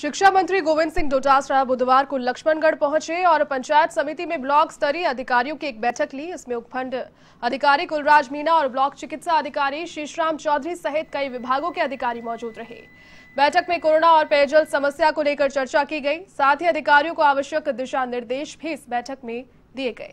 शिक्षा मंत्री गोविंद सिंह डोटासरा बुधवार को लक्ष्मणगढ़ पहुंचे और पंचायत समिति में ब्लॉक स्तरीय अधिकारियों की एक बैठक ली इसमें उपखंड अधिकारी कुलराज मीणा और ब्लॉक चिकित्सा अधिकारी शीशराम चौधरी सहित कई विभागों के अधिकारी मौजूद रहे बैठक में कोरोना और पेयजल समस्या को लेकर चर्चा की गई साथ ही अधिकारियों को आवश्यक दिशा निर्देश भी इस बैठक में दिए गए